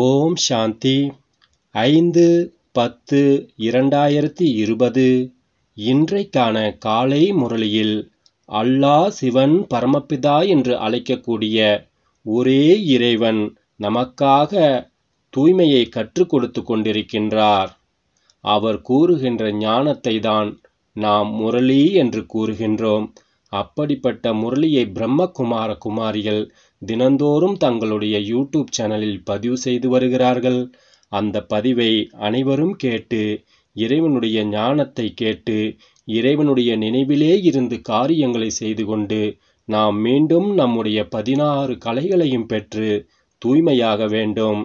ஓம் சாந்தி ஐந்து பத்து இரண்டாயிரத்தி இருபது இன்றைக்கான காலை முரளியில் அல்லாஹ் சிவன் பரமபிதா என்று அழைக்கக்கூடிய ஒரே இறைவன் நமக்காக தூய்மையை கற்றுக் கொடுத்து கொண்டிருக்கின்றார் அவர் கூறுகின்ற ஞானத்தை தான் நாம் முரளி என்று கூறுகின்றோம் அப்படிப்பட்ட முரளியை பிரம்மகுமார குமாரிகள் தினந்தோறும் தங்களுடைய யூடியூப் சேனலில் பதிவு செய்து வருகிறார்கள் அந்த பதிவை அனைவரும் கேட்டு இறைவனுடைய ஞானத்தை கேட்டு இறைவனுடைய நினைவிலே இருந்து காரியங்களை செய்து கொண்டு நாம் மீண்டும் நம்முடைய பதினாறு கலைகளையும் பெற்று தூய்மையாக வேண்டும்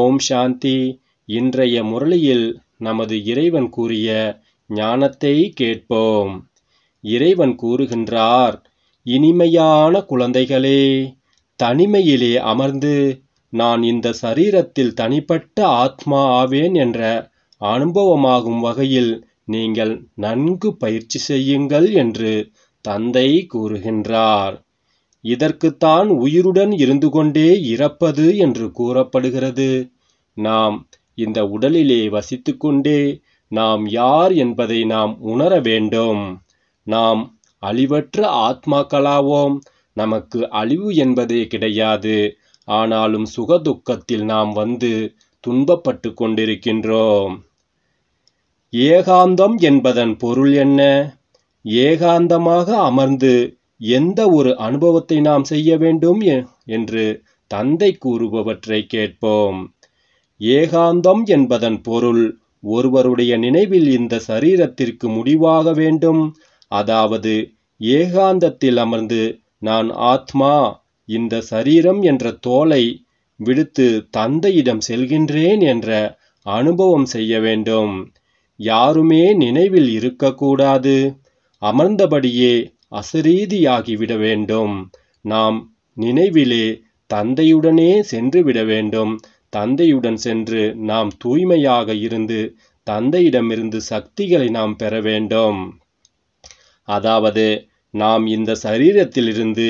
ஓம் சாந்தி இன்றைய முரளியில் நமது இறைவன் கூறிய ஞானத்தை கேட்போம் இறைவன் கூறுகின்றார் இனிமையான குழந்தைகளே தனிமையிலே அமர்ந்து நான் இந்த சரீரத்தில் தனிப்பட்ட ஆத்மா ஆவேன் என்ற அனுபவமாகும் வகையில் நீங்கள் நன்கு பயிற்சி செய்யுங்கள் என்று தந்தை கூறுகின்றார் இதற்குத்தான் உயிருடன் இருந்து கொண்டே இறப்பது என்று கூறப்படுகிறது நாம் இந்த உடலிலே வசித்து கொண்டே நாம் யார் என்பதை நாம் உணர வேண்டும் நாம் அழிவற்ற ஆத்மாக்களாவோம் நமக்கு அழிவு என்பதே கிடையாது ஆனாலும் சுகதுக்கத்தில் நாம் வந்து துன்பப்பட்டு கொண்டிருக்கின்றோம் ஏகாந்தம் என்பதன் பொருள் என்ன ஏகாந்தமாக அமர்ந்து எந்த ஒரு அனுபவத்தை நாம் செய்ய வேண்டும் என்று தந்தை கூறுபவற்றை கேட்போம் ஏகாந்தம் என்பதன் பொருள் ஒருவருடைய நினைவில் இந்த சரீரத்திற்கு முடிவாக வேண்டும் அதாவது ஏகாந்தத்தில் அமர்ந்து நான் ஆத்மா இந்த சரீரம் என்ற தோலை விடுத்து தந்தையிடம் செல்கின்றேன் என்ற அனுபவம் செய்ய வேண்டும் யாருமே நினைவில் இருக்கக்கூடாது அமர்ந்தபடியே அசரீதியாகிவிட வேண்டும் நாம் நினைவிலே தந்தையுடனே சென்று விட வேண்டும் தந்தையுடன் சென்று நாம் தூய்மையாக இருந்து தந்தையிடமிருந்து சக்திகளை நாம் பெற வேண்டும் அதாவது நாம் இந்த சரீரத்திலிருந்து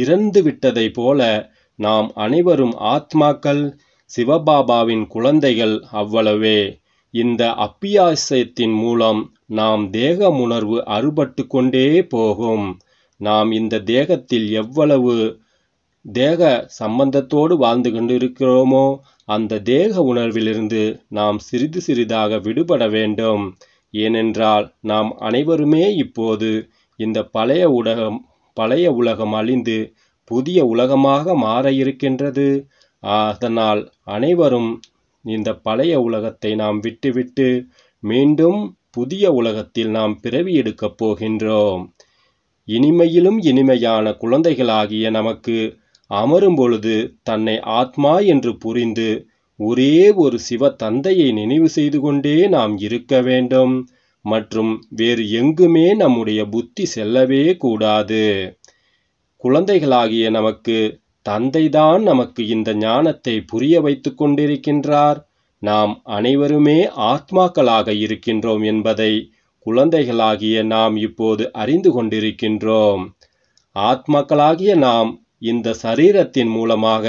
இறந்து விட்டதைப் போல நாம் அனைவரும் ஆத்மாக்கள் சிவபாபாவின் குழந்தைகள் அவ்வளவே இந்த அப்பியாசத்தின் மூலம் நாம் தேக உணர்வு அறுபட்டு கொண்டே போகும் நாம் இந்த தேகத்தில் எவ்வளவு தேக சம்பந்தத்தோடு வாழ்ந்து கொண்டிருக்கிறோமோ அந்த தேக உணர்விலிருந்து நாம் சிறிது சிறிதாக விடுபட வேண்டும் ஏனென்றால் நாம் அனைவருமே இப்போது இந்த பழைய உலகம் பழைய உலகம் அழிந்து புதிய உலகமாக மாற இருக்கின்றது அதனால் அனைவரும் இந்த பழைய உலகத்தை நாம் விட்டுவிட்டு மீண்டும் புதிய உலகத்தில் நாம் பிறவி எடுக்கப் போகின்றோம் இனிமையிலும் இனிமையான குழந்தைகளாகிய நமக்கு அமரும் பொழுது தன்னை ஆத்மா என்று புரிந்து ஒரே ஒரு சிவ தந்தையை நினைவு செய்து கொண்டே நாம் இருக்க வேண்டும் மற்றும் வேறு எங்குமே நம்முடைய புத்தி செல்லவே கூடாது குழந்தைகளாகிய நமக்கு தந்தைதான் நமக்கு இந்த ஞானத்தை புரிய வைத்து கொண்டிருக்கின்றார் நாம் அனைவருமே ஆத்மாக்களாக இருக்கின்றோம் என்பதை குழந்தைகளாகிய நாம் இப்போது அறிந்து கொண்டிருக்கின்றோம் ஆத்மாக்களாகிய நாம் இந்த சரீரத்தின் மூலமாக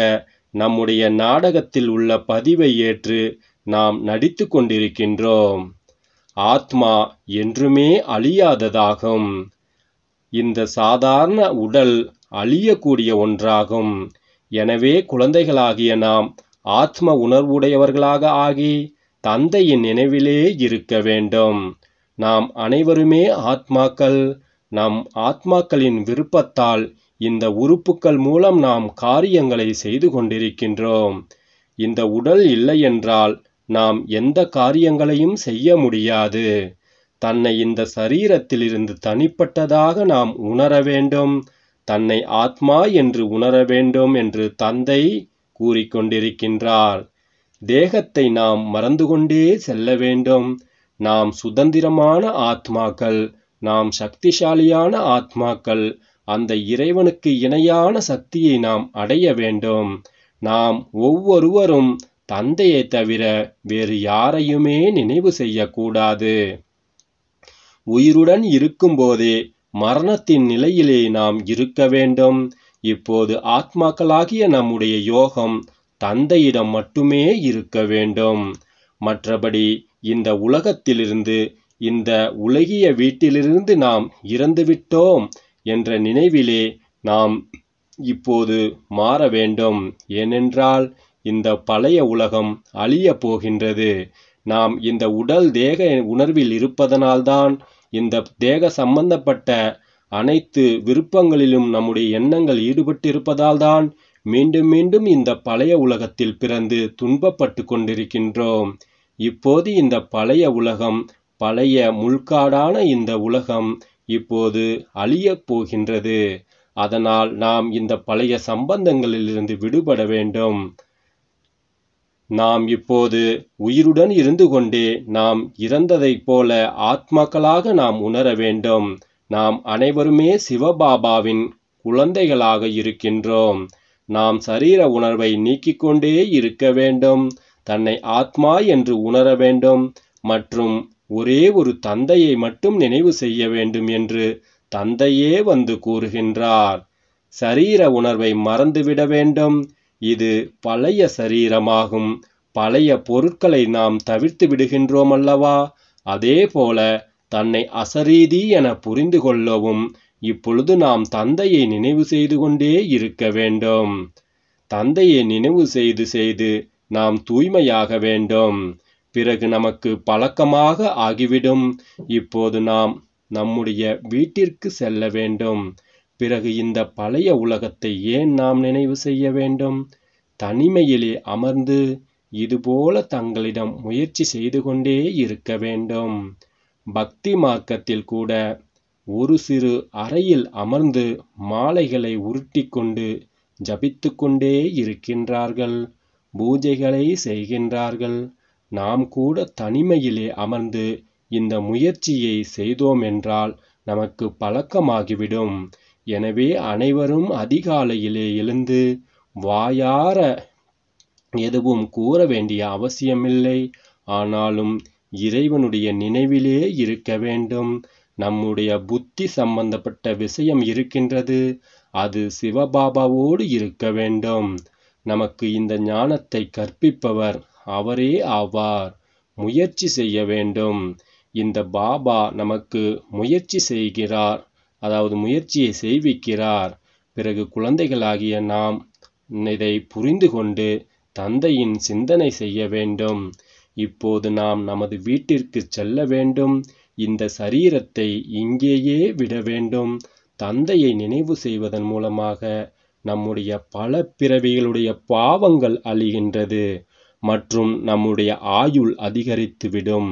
நம்முடைய நாடகத்தில் உள்ள பதிவை ஏற்று நாம் நடித்து கொண்டிருக்கின்றோம் ஆத்மா என்றுமே அழியாததாகும் இந்த சாதாரண உடல் அழியக்கூடிய ஒன்றாகும் எனவே குழந்தைகளாகிய நாம் ஆத்ம உணர்வுடையவர்களாக ஆகி தந்தையின் நினைவிலே இருக்க வேண்டும் நாம் அனைவருமே ஆத்மாக்கள் நம் ஆத்மாக்களின் விருப்பத்தால் இந்த உறுப்புக்கள் மூலம் நாம் காரியங்களை செய்து கொண்டிருக்கின்றோம் இந்த உடல் இல்லையென்றால் நாம் எந்த காரியங்களையும் செய்ய முடியாது தன்னை இந்த சரீரத்திலிருந்து தனிப்பட்டதாக நாம் உணர வேண்டும் தன்னை ஆத்மா என்று உணர வேண்டும் என்று தந்தை கூறிக்கொண்டிருக்கின்றார் தேகத்தை நாம் மறந்து கொண்டே செல்ல வேண்டும் நாம் சுதந்திரமான ஆத்மாக்கள் நாம் சக்திசாலியான ஆத்மாக்கள் அந்த இறைவனுக்கு இணையான சக்தியை நாம் அடைய வேண்டும் நாம் ஒவ்வொருவரும் தந்தையை தவிர வேறு யாரையுமே நினைவு செய்யக்கூடாது உயிருடன் இருக்கும்போதே மரணத்தின் நிலையிலே நாம் இருக்க வேண்டும் இப்போது ஆத்மாக்களாகிய நம்முடைய யோகம் தந்தையிடம் மட்டுமே இருக்க வேண்டும் மற்றபடி இந்த உலகத்திலிருந்து இந்த உலகிய வீட்டிலிருந்து நாம் இறந்துவிட்டோம் என்ற நினைவிலே நாம் இப்போது மாற வேண்டும் ஏனென்றால் இந்த பழைய உலகம் அழிய போகின்றது நாம் இந்த உடல் தேக உணர்வில் இருப்பதனால்தான் இந்த தேக சம்பந்தப்பட்ட அனைத்து விருப்பங்களிலும் நம்முடைய எண்ணங்கள் ஈடுபட்டிருப்பதால்தான் மீண்டும் மீண்டும் இந்த பழைய உலகத்தில் பிறந்து துன்பப்பட்டு கொண்டிருக்கின்றோம் இப்போது இந்த பழைய உலகம் பழைய முள்காடான இந்த உலகம் இப்போது அழியப் போகின்றது அதனால் நாம் இந்த பழைய சம்பந்தங்களிலிருந்து விடுபட வேண்டும் நாம் இப்போது உயிருடன் இருந்து கொண்டே நாம் இறந்ததைப் போல ஆத்மாக்களாக நாம் உணர வேண்டும் நாம் அனைவருமே சிவபாபாவின் குழந்தைகளாக இருக்கின்றோம் நாம் சரீர உணர்வை நீக்கிக் கொண்டே இருக்க வேண்டும் தன்னை ஆத்மா என்று உணர வேண்டும் மற்றும் ஒரே ஒரு தந்தையை மட்டும் நினைவு செய்ய வேண்டும் என்று தந்தையே வந்து கூறுகின்றார் சரீர உணர்வை மறந்துவிட வேண்டும் இது பழைய சரீரமாகும் பழைய பொருட்களை நாம் தவிர்த்து விடுகின்றோம் அல்லவா அதேபோல தன்னை அசரீதி என புரிந்து கொள்ளவும் இப்பொழுது நாம் தந்தையை நினைவு செய்து கொண்டே இருக்க வேண்டும் தந்தையை நினைவு செய்து செய்து நாம் தூய்மையாக வேண்டும் பிறகு நமக்கு பழக்கமாக ஆகிவிடும் இப்போது நாம் நம்முடைய வீட்டிற்கு செல்ல வேண்டும் பிறகு இந்த பழைய உலகத்தை ஏன் நாம் நினைவு செய்ய வேண்டும் தனிமையிலே அமர்ந்து இதுபோல தங்களிடம் முயற்சி செய்து கொண்டே இருக்க வேண்டும் பக்தி மார்க்கத்தில் கூட ஒரு சிறு அறையில் அமர்ந்து மாலைகளை உருட்டிக்கொண்டு ஜபித்து கொண்டே இருக்கின்றார்கள் பூஜைகளை செய்கின்றார்கள் நாம் கூட தனிமையிலே அமர்ந்து இந்த முயற்சியை செய்தோம் என்றால் நமக்கு பழக்கமாகிவிடும் எனவே அனைவரும் அதிகாலையிலே எழுந்து வாயார எதுவும் கூற வேண்டிய அவசியமில்லை ஆனாலும் இறைவனுடைய நினைவிலே இருக்க வேண்டும் நம்முடைய புத்தி சம்பந்தப்பட்ட விஷயம் இருக்கின்றது அது சிவபாபாவோடு இருக்க வேண்டும் நமக்கு இந்த ஞானத்தை கற்பிப்பவர் அவரே ஆவார் முயற்சி செய்ய வேண்டும் இந்த பாபா நமக்கு முயற்சி செய்கிறார் அதாவது முயற்சியை செய்விக்கிறார் பிறகு குழந்தைகளாகிய நாம் இதை புரிந்து கொண்டு தந்தையின் சிந்தனை செய்ய வேண்டும் இப்போது நாம் நமது வீட்டிற்கு செல்ல வேண்டும் இந்த சரீரத்தை இங்கேயே விட வேண்டும் தந்தையை நினைவு செய்வதன் மூலமாக நம்முடைய பல பிறவிகளுடைய பாவங்கள் அழிகின்றது மற்றும் நம்முடைய ஆயுள் அதிகரித்துவிடும்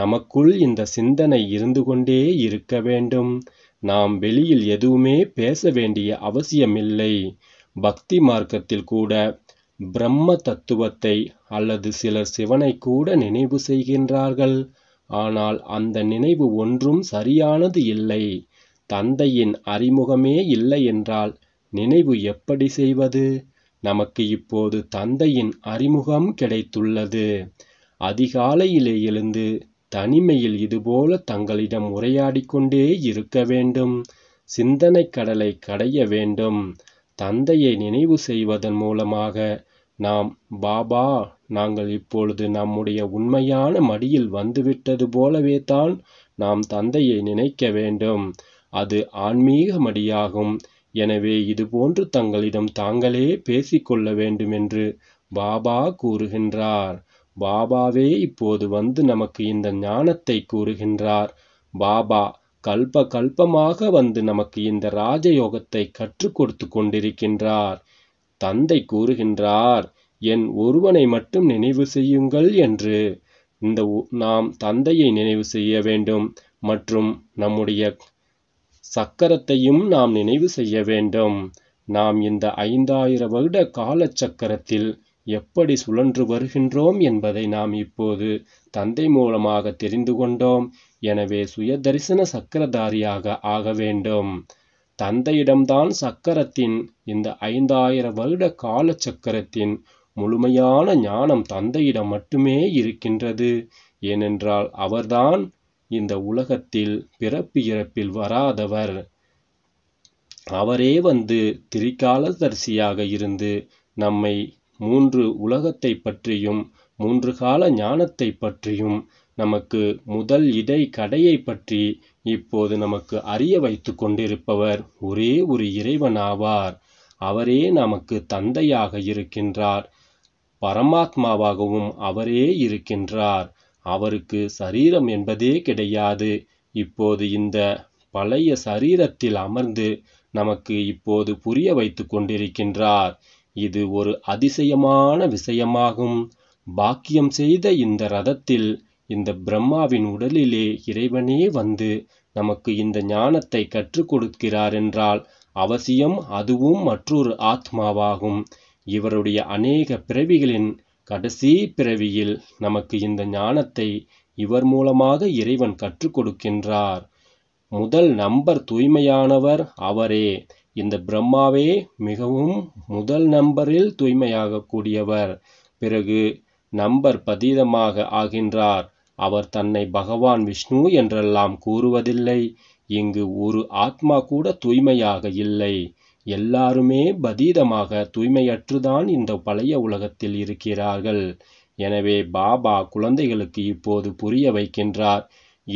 நமக்குள் இந்த சிந்தனை இருந்து கொண்டே இருக்க வேண்டும் நாம் வெளியில் எதுவுமே பேச வேண்டிய அவசியமில்லை பக்தி மார்க்கத்தில் கூட பிரம்ம தத்துவத்தை அல்லது சிலர் சிவனை கூட நினைவு செய்கின்றார்கள் ஆனால் அந்த நினைவு ஒன்றும் சரியானது இல்லை தந்தையின் அறிமுகமே இல்லை என்றால் நினைவு எப்படி செய்வது நமக்கு இப்போது தந்தையின் அறிமுகம் கிடைத்துள்ளது அதிகாலையிலே எழுந்து தனிமையில் இதுபோல தங்களிடம் உரையாடிக்கொண்டே இருக்க வேண்டும் சிந்தனை கடலை கடைய வேண்டும் தந்தையை நினைவு செய்வதன் மூலமாக நாம் பாபா நாங்கள் இப்பொழுது நம்முடைய உண்மையான மடியில் வந்துவிட்டது போலவே தான் நாம் தந்தையை நினைக்க வேண்டும் அது ஆன்மீக மடியாகும் எனவே இதுபோன்று தங்களிடம் தாங்களே பேசிக்கொள்ள வேண்டும் என்று பாபா கூறுகின்றார் பாபாவே இப்போது வந்து நமக்கு இந்த ஞானத்தை கூறுகின்றார் பாபா கல்ப கல்பமாக வந்து நமக்கு இந்த ராஜயோகத்தை கற்றுக் கொடுத்து கொண்டிருக்கின்றார் தந்தை கூறுகின்றார் என் ஒருவனை மட்டும் நினைவு செய்யுங்கள் என்று இந்த நாம் தந்தையை நினைவு செய்ய வேண்டும் மற்றும் நம்முடைய சக்கரத்தையும் நாம் நினைவு செய்ய வேண்டும் நாம் இந்த ஐந்தாயிரம் வருட கால சக்கரத்தில் எப்படி சுழன்று வருகின்றோம் என்பதை நாம் இப்போது தந்தை மூலமாக தெரிந்து கொண்டோம் எனவே சுய தரிசன சக்கரதாரியாக ஆக வேண்டும் தந்தையிடம்தான் சக்கரத்தின் இந்த ஐந்தாயிர வருட கால சக்கரத்தின் முழுமையான ஞானம் தந்தையிடம் மட்டுமே இருக்கின்றது ஏனென்றால் அவர்தான் இந்த உலகத்தில் பிறப்பு இறப்பில் வராதவர் அவரே வந்து திரிகாலதரிசியாக இருந்து நம்மை மூன்று உலகத்தை பற்றியும் மூன்று கால ஞானத்தை பற்றியும் நமக்கு முதல் இடை கடையை பற்றி இப்போது நமக்கு அறிய வைத்து கொண்டிருப்பவர் ஒரே ஒரு இறைவன் ஆவார் அவரே நமக்கு தந்தையாக இருக்கின்றார் பரமாத்மாவாகவும் அவரே இருக்கின்றார் அவருக்கு சரீரம் என்பதே கிடையாது இப்போது இந்த பழைய சரீரத்தில் அமர்ந்து நமக்கு இப்போது புரிய வைத்து கொண்டிருக்கின்றார் இது ஒரு அதிசயமான விஷயமாகும் பாக்கியம் செய்த இந்த ரதத்தில் இந்த பிரம்மாவின் உடலிலே இறைவனே வந்து நமக்கு இந்த ஞானத்தை கற்றுக் கொடுக்கிறார் என்றால் அவசியம் அதுவும் மற்றொரு ஆத்மாவாகும் இவருடைய அநேக பிறவிகளின் கடைசி பிறவியில் நமக்கு இந்த ஞானத்தை இவர் மூலமாக இறைவன் கற்றுக் கொடுக்கின்றார் முதல் நம்பர் தூய்மையானவர் அவரே இந்த பிரம்மாவே மிகவும் முதல் நம்பரில் தூய்மையாக கூடியவர் பிறகு நம்பர் பதீதமாக ஆகின்றார் அவர் தன்னை பகவான் விஷ்ணு என்றெல்லாம் கூறுவதில்லை இங்கு ஒரு ஆத்மா கூட தூய்மையாக இல்லை எல்லாருமே பதீதமாக தூய்மையற்றுதான் இந்த பழைய உலகத்தில் இருக்கிறார்கள் எனவே பாபா குழந்தைகளுக்கு இப்போது புரிய வைக்கின்றார்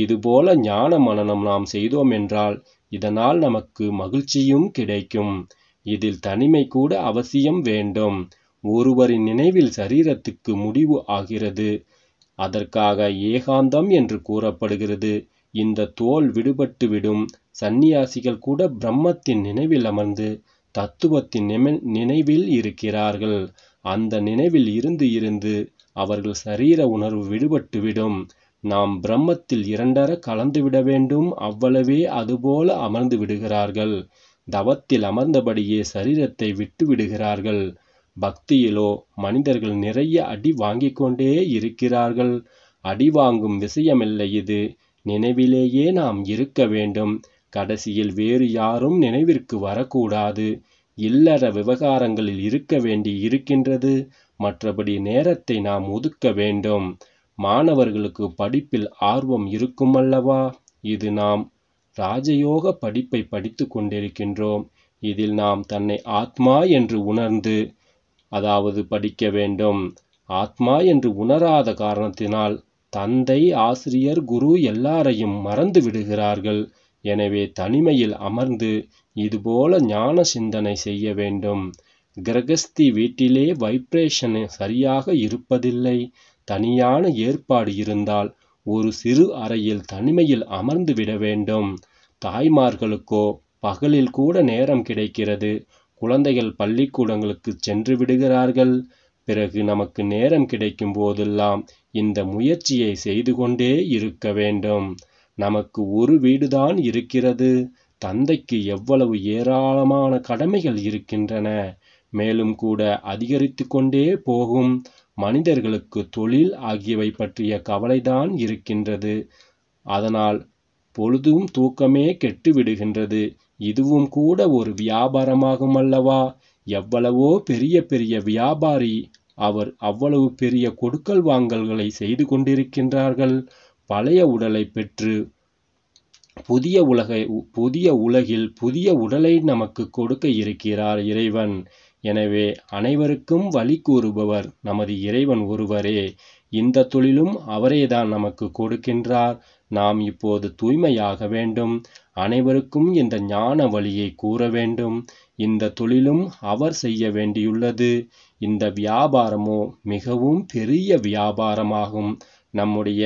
இதுபோல ஞான மனநம் நாம் செய்தோம் என்றால் இதனால் நமக்கு மகிழ்ச்சியும் கிடைக்கும் இதில் தனிமை கூட அவசியம் வேண்டும் ஒருவரின் நினைவில் சரீரத்துக்கு முடிவு ஆகிறது அதற்காக ஏகாந்தம் என்று கூறப்படுகிறது இந்த தோல் விடுபட்டுவிடும் சந்நியாசிகள் கூட பிரம்மத்தின் நினைவில் அமர்ந்து தத்துவத்தின் நினைவில் இருக்கிறார்கள் அந்த நினைவில் இருந்து இருந்து அவர்கள் சரீர உணர்வு விடுபட்டுவிடும் நாம் பிரம்மத்தில் இரண்டர கலந்துவிட வேண்டும் அவ்வளவே அதுபோல அமர்ந்து விடுகிறார்கள் தவத்தில் அமர்ந்தபடியே சரீரத்தை விட்டு விடுகிறார்கள் பக்தியிலோ மனிதர்கள் நிறைய அடி வாங்கிக் கொண்டே இருக்கிறார்கள் அடி வாங்கும் விஷயமில்லை இது நினைவிலேயே நாம் இருக்க வேண்டும் கடைசியில் வேறு யாரும் நினைவிற்கு வரக்கூடாது இல்லற விவகாரங்களில் இருக்க வேண்டி இருக்கின்றது மற்றபடி நேரத்தை நாம் ஒதுக்க வேண்டும் மாணவர்களுக்கு படிப்பில் ஆர்வம் இருக்குமல்லவா இது நாம் ராஜயோக படிப்பை படித்து கொண்டிருக்கின்றோம் இதில் நாம் தன்னை ஆத்மா என்று உணர்ந்து அதாவது படிக்க வேண்டும் ஆத்மா என்று உணராத காரணத்தினால் தந்தை ஆசிரியர் குரு எல்லாரையும் மறந்து விடுகிறார்கள் எனவே தனிமையில் அமர்ந்து இதுபோல ஞான சிந்தனை செய்ய வேண்டும் கிரகஸ்தி வீட்டிலே வைப்ரேஷன் சரியாக இருப்பதில்லை தனியான ஏற்பாடு இருந்தால் ஒரு சிறு அறையில் தனிமையில் அமர்ந்து விட வேண்டும் தாய்மார்களுக்கோ பகலில் கூட நேரம் கிடைக்கிறது குழந்தைகள் பள்ளிக்கூடங்களுக்கு சென்று விடுகிறார்கள் பிறகு நமக்கு நேரம் கிடைக்கும் போதெல்லாம் இந்த முயற்சியை செய்து கொண்டே இருக்க வேண்டும் நமக்கு ஒரு வீடுதான் இருக்கிறது தந்தைக்கு எவ்வளவு ஏராளமான கடமைகள் இருக்கின்றன மேலும் கூட அதிகரித்து கொண்டே போகும் மனிதர்களுக்கு தொழில் ஆகியவை பற்றிய கவலைதான் இருக்கின்றது அதனால் பொழுதும் தூக்கமே கெட்டுவிடுகின்றது இதுவும் கூட ஒரு வியாபாரமாகும் அல்லவா எவ்வளவோ பெரிய பெரிய வியாபாரி அவர் அவ்வளவு பெரிய கொடுக்கல் வாங்கல்களை செய்து கொண்டிருக்கின்றார்கள் பழைய உடலை பெற்று புதிய உலகை புதிய உலகில் புதிய உடலை நமக்கு கொடுக்க இருக்கிறார் இறைவன் எனவே அனைவருக்கும் வழி கூறுபவர் நமது இறைவன் ஒருவரே இந்த தொழிலும் அவரேதான் நமக்கு கொடுக்கின்றார் நாம் இப்போது தூய்மையாக வேண்டும் அனைவருக்கும் இந்த ஞான வழியை கூற வேண்டும் இந்த தொழிலும் அவர் செய்ய வேண்டியுள்ளது இந்த வியாபாரமோ மிகவும் பெரிய வியாபாரமாகும் நம்முடைய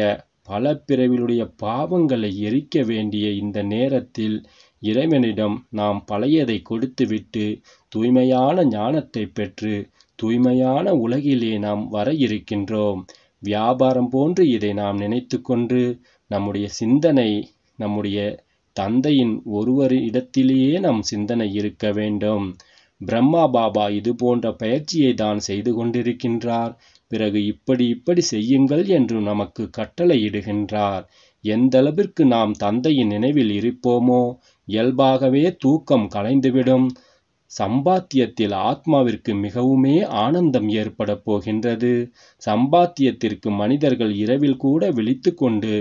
பல பிரிவிலுடைய பாவங்களை எரிக்க வேண்டிய இந்த நேரத்தில் இறைவனிடம் நாம் பழையதை கொடுத்துவிட்டு தூய்மையான ஞானத்தை பெற்று தூய்மையான உலகிலே நாம் வர இருக்கின்றோம் வியாபாரம் போன்று இதை நாம் நினைத்து கொண்டு நம்முடைய சிந்தனை நம்முடைய தந்தையின் ஒருவர் இடத்திலேயே நம் சிந்தனை இருக்க வேண்டும் பிரம்மா பாபா இது போன்ற பயிற்சியை தான் செய்து கொண்டிருக்கின்றார் பிறகு இப்படி இப்படி செய்யுங்கள் என்று நமக்கு கட்டளையிடுகின்றார் எந்தளவிற்கு நாம் தந்தையின் நினைவில் இருப்போமோ இயல்பாகவே தூக்கம் கலைந்துவிடும் சம்பாத்தியத்தில் ஆத்மாவிற்கு மிகவுமே ஆனந்தம் ஏற்பட போகின்றது சம்பாத்தியத்திற்கு மனிதர்கள் இரவில் கூட விழித்து கொண்டு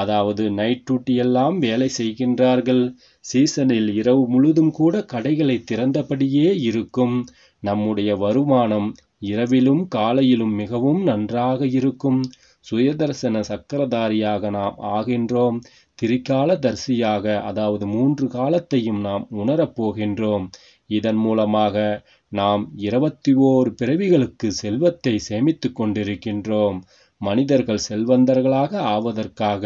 அதாவது நைட் டியூட்டி எல்லாம் வேலை செய்கின்றார்கள் சீசனில் இரவு முழுதும் கூட கடைகளை திறந்தபடியே இருக்கும் நம்முடைய வருமானம் இரவிலும் காலையிலும் மிகவும் நன்றாக இருக்கும் சுயதர்சன சக்கரதாரியாக நாம் ஆகின்றோம் திரிகால தரிசியாக அதாவது மூன்று காலத்தையும் நாம் உணரப் போகின்றோம் இதன் மூலமாக நாம் இருபத்தி ஓரு பிறவிகளுக்கு செல்வத்தை சேமித்து கொண்டிருக்கின்றோம் மனிதர்கள் செல்வந்தர்களாக ஆவதற்காக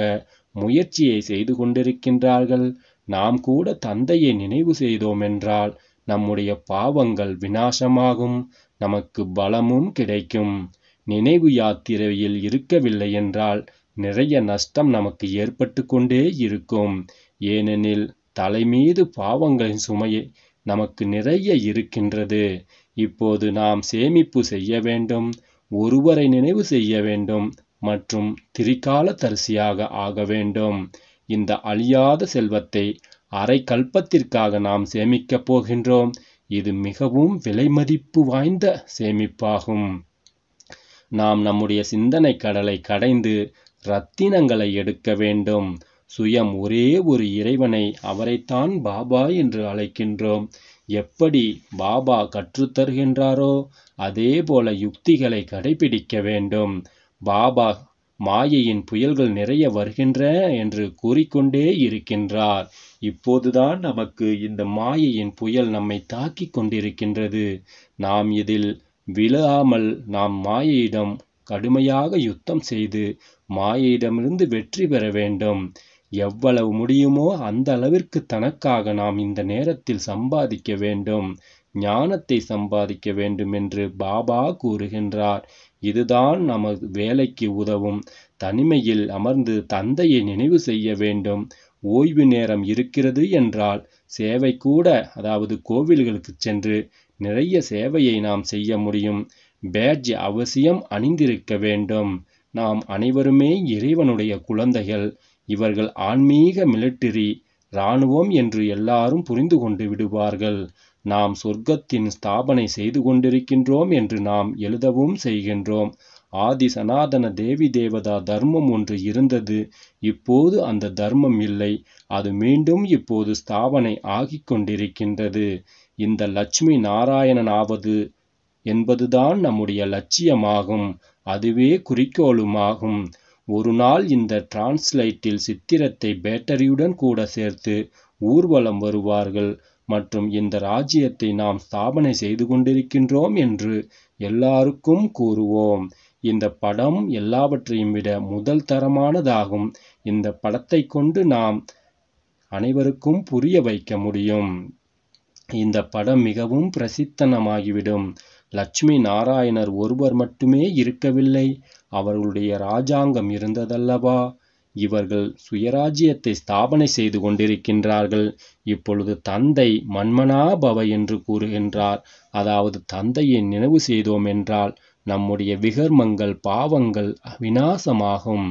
முயற்சியை செய்து கொண்டிருக்கின்றார்கள் நாம் கூட தந்தையை நினைவு செய்தோம் என்றால் நம்முடைய பாவங்கள் வினாசமாகும் நமக்கு பலமும் கிடைக்கும் நினைவு யாத்திரையில் இருக்கவில்லை என்றால் நிறைய நஷ்டம் நமக்கு ஏற்பட்டு கொண்டே இருக்கும் ஏனெனில் தலைமீது பாவங்களின் சுமையை நமக்கு நிறைய இருக்கின்றது இப்போது நாம் சேமிப்பு செய்ய வேண்டும் ஒருவரை நினைவு செய்ய வேண்டும் மற்றும் திரிகால தரிசியாக ஆக வேண்டும் இந்த அழியாத செல்வத்தை அரை கல்பத்திற்காக நாம் சேமிக்கப் போகின்றோம் இது மிகவும் விலைமதிப்பு வாய்ந்த சேமிப்பாகும் நாம் நம்முடைய சிந்தனை கடலை கடைந்து ரத்தினங்களை எடுக்க வேண்டும் சுயம் ஒரே ஒரு இறைவனை அவரைத்தான் பாபா என்று அழைக்கின்றோம் எப்படி பாபா கற்றுத்தருகின்றாரோ அதே போல யுக்திகளை கடைபிடிக்க வேண்டும் பாபா மாயையின் புயல்கள் நிறைய வருகின்ற என்று கூறிக்கொண்டே இருக்கின்றார் இப்போதுதான் நமக்கு இந்த மாயையின் புயல் நம்மை தாக்கிக் கொண்டிருக்கின்றது நாம் இதில் விழாமல் நாம் மாயையிடம் கடுமையாக யுத்தம் செய்து மாயையிடமிருந்து வெற்றி பெற வேண்டும் எவ்வளவு முடியுமோ அந்த அளவிற்கு தனக்காக நாம் இந்த நேரத்தில் சம்பாதிக்க வேண்டும் ஞானத்தை சம்பாதிக்க வேண்டும் என்று பாபா கூறுகின்றார் இதுதான் நமது வேலைக்கு உதவும் தனிமையில் அமர்ந்து தந்தையை நினைவு செய்ய வேண்டும் ஓய்வு நேரம் இருக்கிறது என்றால் சேவை கூட அதாவது கோவில்களுக்கு சென்று நிறைய சேவையை நாம் செய்ய முடியும் பேட்ஜ் அவசியம் அணிந்திருக்க வேண்டும் நாம் அனைவருமே இறைவனுடைய குழந்தைகள் இவர்கள் ஆன்மீக மிலிட்டரி இராணுவம் என்று எல்லாரும் புரிந்து கொண்டு விடுவார்கள் நாம் சொர்க்கத்தின் ஸ்தாபனை செய்து கொண்டிருக்கின்றோம் என்று நாம் எழுதவும் செய்கின்றோம் ஆதி சனாதன தேவி தேவதா தர்மம் ஒன்று இருந்தது இப்போது அந்த தர்மம் இல்லை அது மீண்டும் இப்போது ஸ்தாபனை ஆகிக் கொண்டிருக்கின்றது இந்த லட்சுமி நாராயணனாவது என்பதுதான் நம்முடைய லட்சியமாகும் அதுவே குறிக்கோளுமாகும் ஒரு நாள் இந்த டிரான்ஸ்லைட்டில் சித்திரத்தை பேட்டரியுடன் கூட சேர்த்து ஊர்வலம் வருவார்கள் மற்றும் இந்த ராஜ்யத்தை நாம் ஸ்தாபனை செய்து கொண்டிருக்கின்றோம் என்று எல்லாருக்கும் கூறுவோம் இந்த படம் எல்லாவற்றையும் விட முதல் தரமானதாகும் இந்த படத்தை கொண்டு நாம் அனைவருக்கும் புரிய வைக்க முடியும் இந்த படம் மிகவும் பிரசித்தனமாகிவிடும் லட்சுமி நாராயணர் ஒருவர் மட்டுமே இருக்கவில்லை அவர்களுடைய ராஜாங்கம் இருந்ததல்லவா இவர்கள் சுயராஜ்யத்தை ஸ்தாபனை செய்து கொண்டிருக்கின்றார்கள் இப்பொழுது தந்தை மன்மனாபவ என்று கூறுகின்றார் அதாவது தந்தையை நினைவு செய்தோம் என்றால் நம்முடைய விகர்மங்கள் பாவங்கள் அவிநாசமாகும்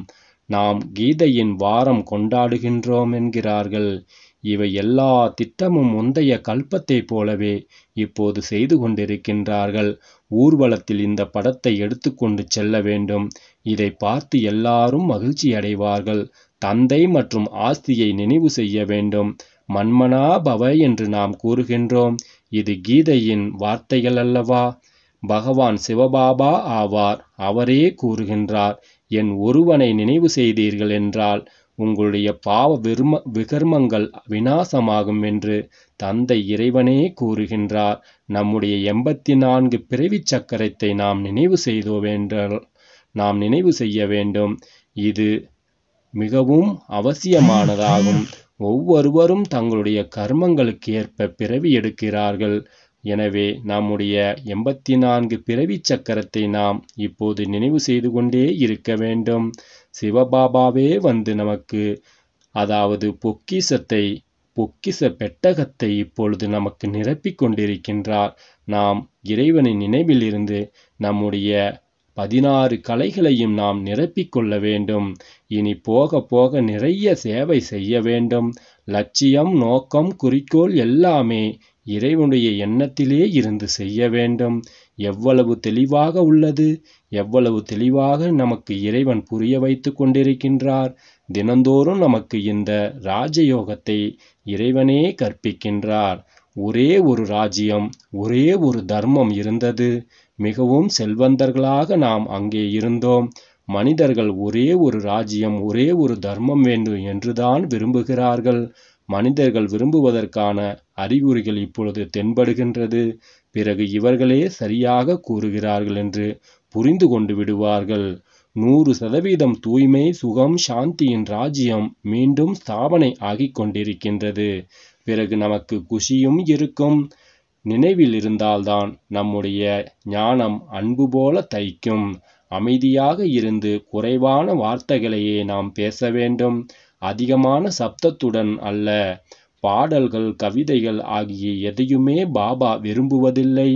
நாம் கீதையின் வாரம் கொண்டாடுகின்றோம் என்கிறார்கள் இவை எல்லா திட்டமும் முந்தைய கல்பத்தைப் போலவே இப்போது செய்து கொண்டிருக்கின்றார்கள் ஊர்வலத்தில் இந்த படத்தை எடுத்துக்கொண்டு செல்ல வேண்டும் இதை பார்த்து எல்லாரும் மகிழ்ச்சி அடைவார்கள் தந்தை மற்றும் ஆஸ்தியை நினைவு செய்ய வேண்டும் மன்மனா பவ என்று நாம் கூறுகின்றோம் இது கீதையின் வார்த்தைகள் அல்லவா பகவான் சிவபாபா ஆவார் அவரே கூறுகின்றார் என் ஒருவனை நினைவு செய்தீர்கள் என்றால் உங்களுடைய பாவ விரும விகர்மங்கள் விநாசமாகும் என்று தந்தை இறைவனே கூறுகின்றார் நம்முடைய எண்பத்தி நான்கு பிறவி சக்கரத்தை நாம் நினைவு செய்தோ நாம் நினைவு செய்ய வேண்டும் இது மிகவும் அவசியமானதாகும் ஒவ்வொருவரும் தங்களுடைய கர்மங்களுக்கு ஏற்ப பிறவி எடுக்கிறார்கள் எனவே நம்முடைய எண்பத்தி நான்கு பிறவி சக்கரத்தை நாம் இப்போது நினைவு செய்து கொண்டே இருக்க வேண்டும் சிவபாபாவே வந்து நமக்கு அதாவது பொக்கிசத்தை பொக்கிச பெட்டகத்தை இப்பொழுது நமக்கு நிரப்பிக் கொண்டிருக்கின்றார் நாம் இறைவனின் நினைவில் இருந்து நம்முடைய பதினாறு கலைகளையும் நாம் நிரப்பிக்கொள்ள வேண்டும் இனி போக போக நிறைய சேவை செய்ய வேண்டும் லட்சியம் நோக்கம் குறிக்கோள் எல்லாமே இறைவனுடைய எண்ணத்திலே இருந்து செய்ய வேண்டும் எவ்வளவு தெளிவாக உள்ளது எவ்வளவு தெளிவாக நமக்கு இறைவன் புரிய வைத்து கொண்டிருக்கின்றார் தினந்தோறும் நமக்கு இந்த ராஜயோகத்தை இறைவனே கற்பிக்கின்றார் ஒரே ஒரு ராஜ்யம் ஒரே ஒரு தர்மம் இருந்தது மிகவும் செல்வந்தர்களாக நாம் அங்கே இருந்தோம் மனிதர்கள் ஒரே ஒரு ராஜ்யம் ஒரே ஒரு தர்மம் வேண்டும் என்றுதான் விரும்புகிறார்கள் மனிதர்கள் விரும்புவதற்கான அறிகுறிகள் இப்பொழுது தென்படுகின்றது பிறகு இவர்களே சரியாக கூறுகிறார்கள் என்று புரிந்து கொண்டு விடுவார்கள் நூறு சதவீதம் தூய்மை சுகம் சாந்தியின் ராஜ்யம் மீண்டும் ஸ்தாபனை ஆகிக் கொண்டிருக்கின்றது பிறகு நமக்கு குஷியும் இருக்கும் நினைவில் இருந்தால்தான் நம்முடைய ஞானம் அன்பு போல தைக்கும் அமைதியாக இருந்து குறைவான வார்த்தைகளையே நாம் பேச வேண்டும் அதிகமான சப்தத்துடன் அல்ல பாடல்கள் கவிதைகள் ஆகிய எதையுமே பாபா விரும்புவதில்லை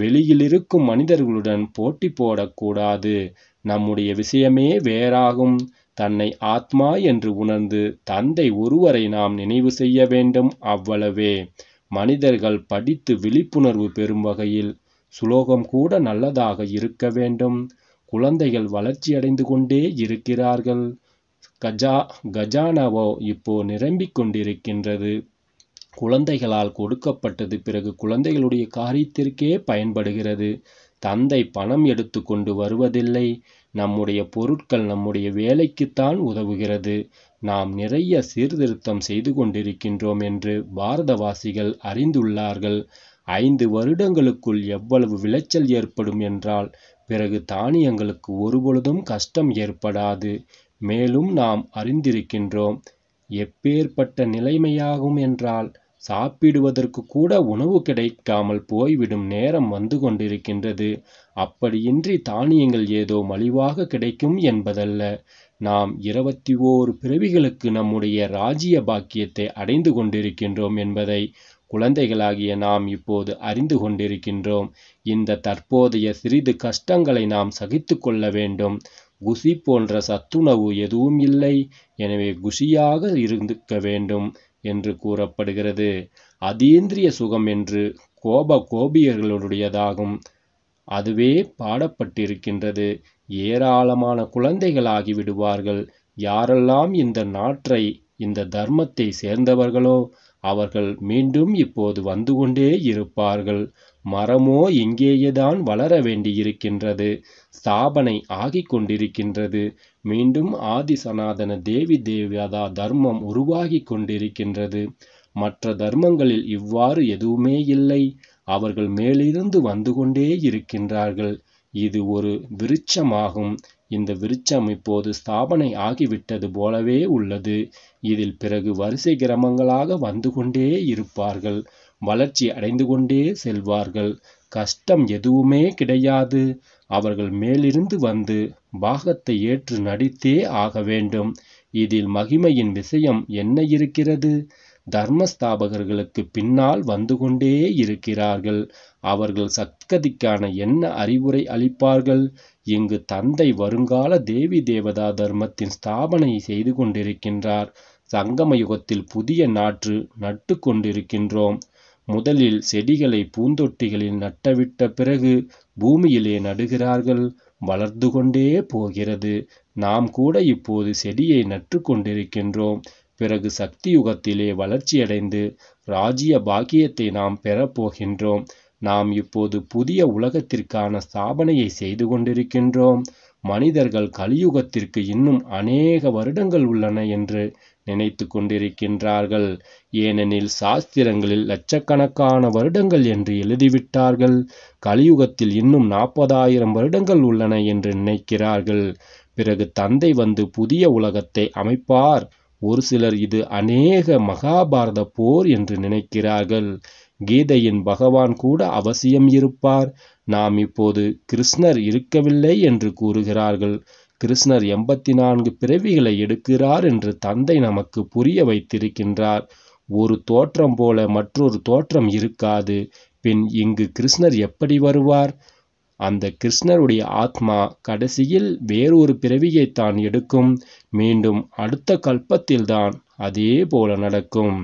வெளியில் இருக்கும் மனிதர்களுடன் போட்டி போடக்கூடாது நம்முடைய விஷயமே வேறாகும் தன்னை ஆத்மா என்று உணர்ந்து தந்தை ஒருவரை நாம் நினைவு செய்ய வேண்டும் அவ்வளவே மனிதர்கள் படித்து விழிப்புணர்வு பெறும் வகையில் சுலோகம் கூட நல்லதாக இருக்க வேண்டும் குழந்தைகள் வளர்ச்சியடைந்து கொண்டே இருக்கிறார்கள் கஜா கஜானாவோ இப்போ நிரம்பிக் கொண்டிருக்கின்றது குழந்தைகளால் கொடுக்கப்பட்டது பிறகு குழந்தைகளுடைய காரியத்திற்கே பயன்படுகிறது தந்தை பணம் எடுத்து கொண்டு வருவதில்லை நம்முடைய பொருட்கள் நம்முடைய வேலைக்குத்தான் உதவுகிறது நாம் நிறைய சீர்திருத்தம் செய்து கொண்டிருக்கின்றோம் என்று பாரதவாசிகள் அறிந்துள்ளார்கள் ஐந்து வருடங்களுக்குள் எவ்வளவு விளைச்சல் ஏற்படும் என்றால் பிறகு தானியங்களுக்கு ஒருபொழுதும் கஷ்டம் ஏற்படாது மேலும் நாம் அறிந்திருக்கின்றோம் எப்பேற்பட்ட நிலைமையாகும் என்றால் சாப்பிடுவதற்கு கூட உணவு கிடைக்காமல் போய்விடும் நேரம் வந்து கொண்டிருக்கின்றது அப்படியின்றி தானியங்கள் ஏதோ மலிவாக கிடைக்கும் என்பதல்ல நாம் இருபத்தி ஓரு பிறவிகளுக்கு நம்முடைய ராஜ்ய பாக்கியத்தை அடைந்து கொண்டிருக்கின்றோம் என்பதை குழந்தைகளாகிய நாம் இப்போது அறிந்து கொண்டிருக்கின்றோம் இந்த தற்போதைய சிறிது கஷ்டங்களை நாம் சகித்து கொள்ள வேண்டும் குசி போன்ற சத்துணவு எதுவும் இல்லை எனவே குஷியாக இருந்திருக்க வேண்டும் என்று கூறப்படுகிறது அதீந்திரிய சுகம் என்று கோப கோபியர்களுடையதாகும் அதுவே பாடப்பட்டிருக்கின்றது ஏராளமான குழந்தைகள் ஆகிவிடுவார்கள் யாரெல்லாம் இந்த நாற்றை இந்த தர்மத்தை சேர்ந்தவர்களோ அவர்கள் மீண்டும் இப்போது வந்து கொண்டே இருப்பார்கள் மரமோ இங்கேயேதான் வளர வேண்டியிருக்கின்றது ஸ்தாபனை ஆகி கொண்டிருக்கின்றது மீண்டும் ஆதி சனாதன தேவி தேவதா தர்மம் உருவாகி கொண்டிருக்கின்றது மற்ற தர்மங்களில் இவ்வாறு எதுவுமே இல்லை அவர்கள் மேலிருந்து வந்து கொண்டே இருக்கின்றார்கள் இது ஒரு விருட்சமாகும் இந்த விருட்சம் இப்போது ஸ்தாபனை ஆகிவிட்டது போலவே உள்ளது இதில் பிறகு வரிசை கிரமங்களாக வந்து கொண்டே இருப்பார்கள் வளர்ச்சி அடைந்து கொண்டே செல்வார்கள் கஷ்டம் எதுவுமே கிடையாது அவர்கள் மேலிருந்து வந்து பாகத்தை ஏற்று நடித்தே ஆக வேண்டும் இதில் மகிமையின் விஷயம் என்ன இருக்கிறது தர்மஸ்தாபகர்களுக்கு பின்னால் வந்து கொண்டே இருக்கிறார்கள் அவர்கள் சத்கதிக்கான என்ன அறிவுரை அளிப்பார்கள் இங்கு தந்தை வருங்கால தேவி தேவதா தர்மத்தின் ஸ்தாபனை செய்து கொண்டிருக்கின்றார் சங்கம யுகத்தில் புதிய நாற்று நட்டு கொண்டிருக்கின்றோம் முதலில் செடிகளை பூந்தொட்டிகளில் நட்டவிட்ட பிறகு பூமியிலே நடுகிறார்கள் வளர்ந்து கொண்டே போகிறது நாம் கூட இப்போது செடியை நட்டு கொண்டிருக்கின்றோம் பிறகு சக்தி யுகத்திலே வளர்ச்சியடைந்து ராஜ்ய பாக்கியத்தை நாம் பெறப்போகின்றோம் நாம் இப்போது புதிய உலகத்திற்கான ஸ்தாபனையை செய்து கொண்டிருக்கின்றோம் மனிதர்கள் கலியுகத்திற்கு இன்னும் அநேக வருடங்கள் உள்ளன என்று நினைத்து கொண்டிருக்கின்றார்கள் ஏனெனில் சாஸ்திரங்களில் லட்சக்கணக்கான வருடங்கள் என்று எழுதிவிட்டார்கள் கலியுகத்தில் இன்னும் நாற்பதாயிரம் வருடங்கள் உள்ளன என்று நினைக்கிறார்கள் பிறகு தந்தை வந்து புதிய உலகத்தை அமைப்பார் ஒரு சிலர் இது அநேக மகாபாரத போர் என்று நினைக்கிறார்கள் கீதையின் பகவான் கூட அவசியம் இருப்பார் நாம் இப்போது கிருஷ்ணர் இருக்கவில்லை என்று கூறுகிறார்கள் கிருஷ்ணர் எண்பத்தி நான்கு பிறவிகளை எடுக்கிறார் என்று தந்தை நமக்கு புரிய வைத்திருக்கின்றார் ஒரு தோற்றம் போல மற்றொரு தோற்றம் இருக்காது பின் இங்கு கிருஷ்ணர் எப்படி வருவார் அந்த கிருஷ்ணருடைய ஆத்மா கடைசியில் வேறொரு பிறவியைத்தான் எடுக்கும் மீண்டும் அடுத்த கல்பத்தில்தான் அதே போல நடக்கும்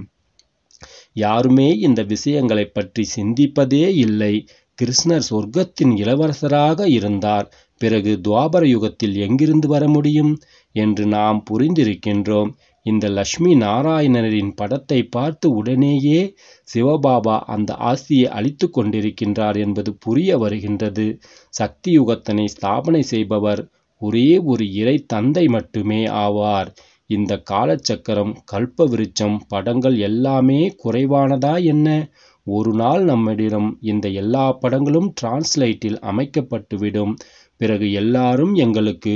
யாருமே இந்த விஷயங்களை பற்றி சிந்திப்பதே இல்லை கிருஷ்ணர் சொர்க்கத்தின் இளவரசராக இருந்தார் பிறகு துவாபர யுகத்தில் எங்கிருந்து வர முடியும் என்று நாம் புரிந்திருக்கின்றோம் இந்த லட்சுமி நாராயணரின் படத்தை பார்த்து உடனேயே சிவபாபா அந்த ஆசியை அழித்து கொண்டிருக்கின்றார் என்பது புரிய வருகின்றது சக்தி யுகத்தனை ஸ்தாபனை செய்பவர் ஒரே ஒரு இறை தந்தை மட்டுமே ஆவார் இந்த காலச்சக்கரம் கல்ப விருச்சம் படங்கள் எல்லாமே குறைவானதா என்ன ஒரு நாள் நம்மிடம் இந்த எல்லா படங்களும் டிரான்ஸ்லைட்டில் அமைக்கப்பட்டுவிடும் பிறகு எல்லாரும் எங்களுக்கு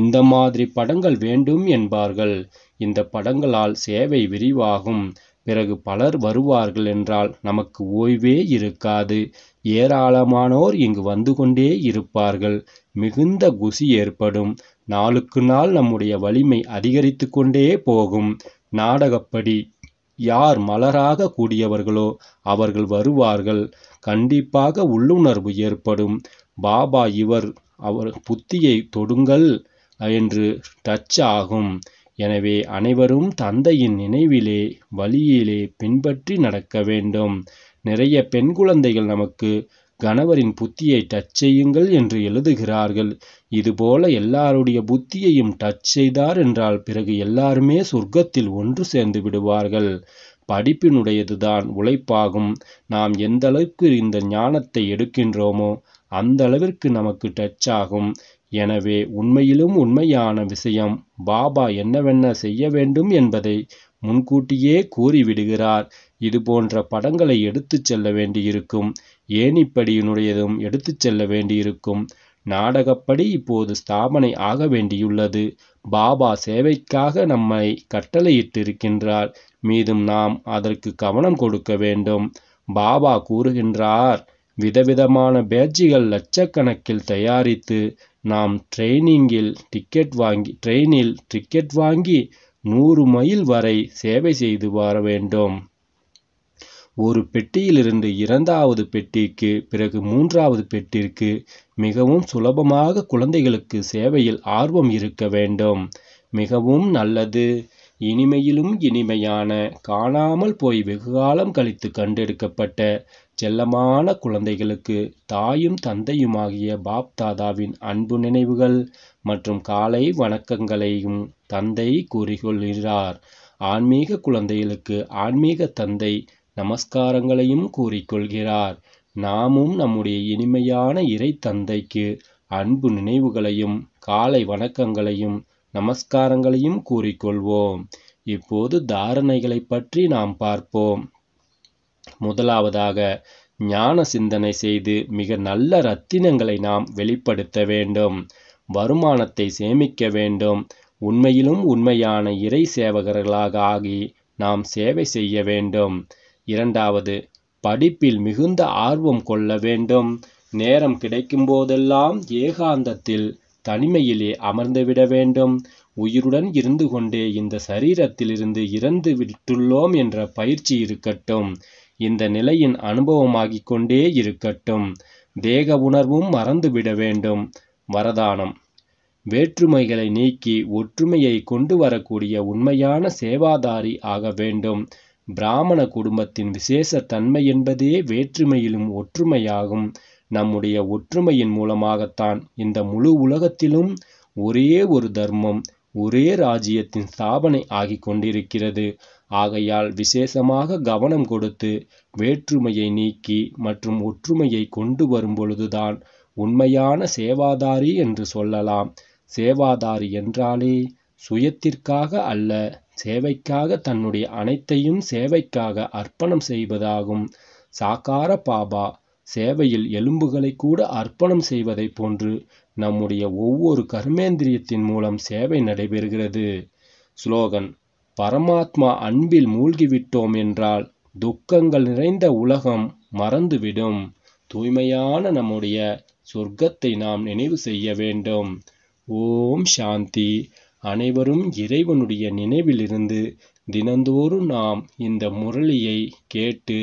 இந்த மாதிரி படங்கள் வேண்டும் என்பார்கள் இந்த படங்களால் சேவை விரிவாகும் பிறகு பலர் வருவார்கள் என்றால் நமக்கு ஓய்வே இருக்காது ஏராளமானோர் இங்கு வந்து கொண்டே இருப்பார்கள் மிகுந்த குசி ஏற்படும் நாளுக்கு நாள் நம்முடைய வலிமை அதிகரித்து கொண்டே போகும் நாடகப்படி யார் மலராக கூடியவர்களோ அவர்கள் வருவார்கள் கண்டிப்பாக உள்ளுணர்வு ஏற்படும் பாபா இவர் அவர் புத்தியை தொடுங்கள் என்று டச் ஆகும் எனவே அனைவரும் தந்தையின் நினைவிலே வழியிலே பின்பற்றி நடக்க வேண்டும் நிறைய பெண் குழந்தைகள் நமக்கு கணவரின் புத்தியை டச் செய்யுங்கள் என்று எழுதுகிறார்கள் இதுபோல எல்லாருடைய புத்தியையும் டச் செய்தார் என்றால் பிறகு எல்லாருமே சொர்க்கத்தில் ஒன்று சேர்ந்து விடுவார்கள் படிப்பினுடையதுதான் உழைப்பாகும் நாம் எந்த அளவுக்கு இந்த ஞானத்தை எடுக்கின்றோமோ அந்த அளவிற்கு நமக்கு டச் ஆகும் எனவே உண்மையிலும் உண்மையான விஷயம் பாபா என்னவென்ன செய்ய வேண்டும் என்பதை முன்கூட்டியே கூறிவிடுகிறார் இது போன்ற படங்களை எடுத்துச் செல்ல வேண்டியிருக்கும் ஏனிப்படியினுடையதும் எடுத்துச் செல்ல வேண்டியிருக்கும் நாடகப்படி இப்போது ஸ்தாபனை ஆக வேண்டியுள்ளது பாபா சேவைக்காக நம்மை கட்டளையிட்டிருக்கின்றார் மீதும் நாம் அதற்கு கவனம் கொடுக்க வேண்டும் பாபா கூறுகின்றார் விதவிதமான பேட்ஜுகள் லட்சக்கணக்கில் தயாரித்து நாம் ட்ரெயினிங்கில் டிக்கெட் வாங்கி ட்ரெயினில் டிக்கெட் வாங்கி நூறு மைல் வரை சேவை செய்து வர வேண்டும் ஒரு பெட்டியிலிருந்து இரண்டாவது பெட்டிக்கு பிறகு மூன்றாவது பெட்டிற்கு மிகவும் சுலபமாக குழந்தைகளுக்கு சேவையில் ஆர்வம் இருக்க வேண்டும் மிகவும் நல்லது இனிமையிலும் இனிமையான காணாமல் போய் வெகுகாலம் கழித்து கண்டெடுக்கப்பட்ட செல்லமான குழந்தைகளுக்கு தாயும் தந்தையுமாகிய பாப்தாதாவின் அன்பு நினைவுகள் மற்றும் காலை வணக்கங்களையும் தந்தை கூறிக்கொள்கிறார் ஆன்மீக குழந்தைகளுக்கு ஆன்மீக தந்தை நமஸ்காரங்களையும் கூறிக்கொள்கிறார் நாமும் நம்முடைய இனிமையான இறை தந்தைக்கு அன்பு நினைவுகளையும் காலை வணக்கங்களையும் நமஸ்காரங்களையும் கூறிக்கொள்வோம் இப்போது தாரணைகளை பற்றி நாம் பார்ப்போம் முதலாவதாக ஞான சிந்தனை செய்து மிக நல்ல ரத்தினங்களை நாம் வெளிப்படுத்த வேண்டும் வருமானத்தை சேமிக்க வேண்டும் உண்மையிலும் உண்மையான இறை சேவகர்களாக ஆகி நாம் சேவை செய்ய வேண்டும் இரண்டாவது படிப்பில் மிகுந்த ஆர்வம் கொள்ள வேண்டும் நேரம் கிடைக்கும் போதெல்லாம் ஏகாந்தத்தில் தனிமையிலே அமர்ந்துவிட வேண்டும் உயிருடன் இருந்து கொண்டே இந்த சரீரத்திலிருந்து இறந்து விட்டுள்ளோம் என்ற பயிற்சி இருக்கட்டும் இந்த நிலையின் அனுபவமாகிக் கொண்டே இருக்கட்டும் தேக உணர்வும் மறந்துவிட வேண்டும் வரதானம் வேற்றுமைகளை நீக்கி ஒற்றுமையை கொண்டு வரக்கூடிய உண்மையான சேவாதாரி ஆக வேண்டும் பிராமண குடும்பத்தின் விசேஷ தன்மை என்பதே வேற்றுமையிலும் ஒற்றுமையாகும் நம்முடைய ஒற்றுமையின் மூலமாகத்தான் இந்த முழு உலகத்திலும் ஒரே ஒரு தர்மம் ஒரே ராஜ்யத்தின் ஸ்தாபனை ஆகி கொண்டிருக்கிறது ஆகையால் விசேஷமாக கவனம் கொடுத்து வேற்றுமையை நீக்கி மற்றும் ஒற்றுமையை கொண்டு வரும் பொழுதுதான் உண்மையான சேவாதாரி என்று சொல்லலாம் சேவாதாரி என்றாலே சுயத்திற்காக அல்ல சேவைக்காக தன்னுடைய அனைத்தையும் சேவைக்காக அர்ப்பணம் செய்வதாகும் சாக்கார பாபா சேவையில் எலும்புகளை கூட அர்ப்பணம் செய்வதைப் போன்று நம்முடைய ஒவ்வொரு கர்மேந்திரியத்தின் மூலம் சேவை நடைபெறுகிறது ஸ்லோகன் பரமாத்மா அன்பில் மூழ்கிவிட்டோம் என்றால் துக்கங்கள் நிறைந்த உலகம் மறந்துவிடும் தூய்மையான நம்முடைய சொர்க்கத்தை நாம் நினைவு செய்ய வேண்டும் ஓம் சாந்தி அனைவரும் இறைவனுடைய நினைவிலிருந்து தினந்தோறும் நாம் இந்த முரளியை கேட்டு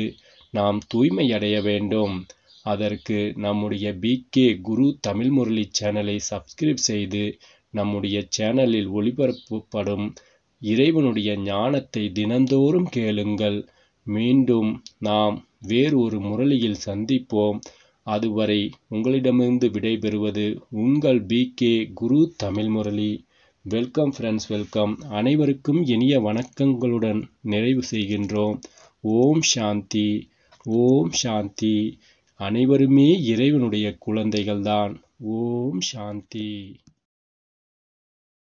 நாம் தூய்மையடைய வேண்டும் அதற்கு நம்முடைய பிகே குரு தமிழ் முரளி சேனலை சப்ஸ்கிரைப் செய்து நம்முடைய சேனலில் ஒளிபரப்பப்படும் இறைவனுடைய ஞானத்தை தினந்தோறும் கேளுங்கள் மீண்டும் நாம் வேறு ஒரு முரளியில் சந்திப்போம் அதுவரை உங்களிடமிருந்து விடைபெறுவது உங்கள் P K Guru Tamil Murali welcome friends welcome அனைவருக்கும் இனிய வணக்கங்களுடன் நிறைவு செய்கின்றோம் ஓம் சாந்தி ஓம் சாந்தி அனைவருமே இறைவனுடைய குழந்தைகள்தான் ஓம் சாந்தி